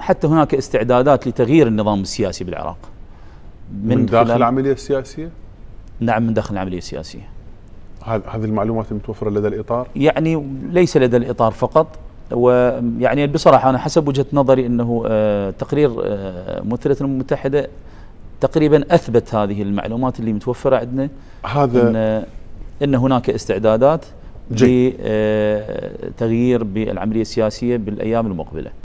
حتى هناك استعدادات لتغيير النظام السياسي بالعراق من, من داخل العمليه السياسيه؟ نعم من داخل العمليه السياسيه هذه المعلومات المتوفره لدى الاطار؟ يعني ليس لدى الاطار فقط ويعني بصراحه انا حسب وجهه نظري انه آه، تقرير ممثله آه، الامم المتحده تقريبا اثبت هذه المعلومات اللي متوفره عندنا هذا ان, آه، إن هناك استعدادات لتغيير بالعمليه السياسيه بالايام المقبله